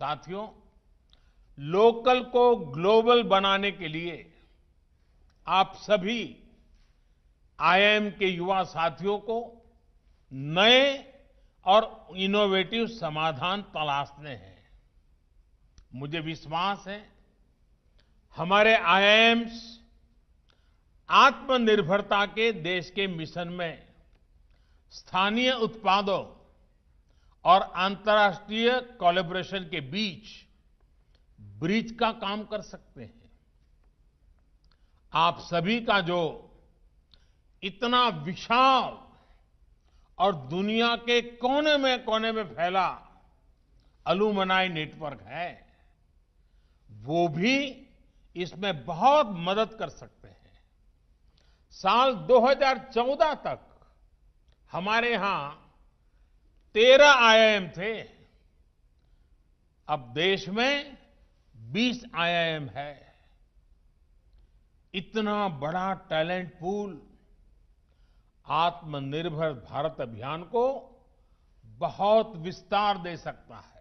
साथियों लोकल को ग्लोबल बनाने के लिए आप सभी आईएम के युवा साथियों को नए और इनोवेटिव समाधान तलाशने हैं मुझे विश्वास है हमारे आईएम्स आत्मनिर्भरता के देश के मिशन में स्थानीय उत्पादों और अंतर्राष्ट्रीय कोलैबोरेशन के बीच ब्रिज का काम कर सकते हैं आप सभी का जो इतना विशाल और दुनिया के कोने में कोने में फैला अलूमनाई नेटवर्क है वो भी इसमें बहुत मदद कर सकते हैं साल 2014 तक हमारे यहां तेरह आईआईएम थे अब देश में बीस आईआईएम है इतना बड़ा टैलेंट पूल आत्मनिर्भर भारत अभियान को बहुत विस्तार दे सकता है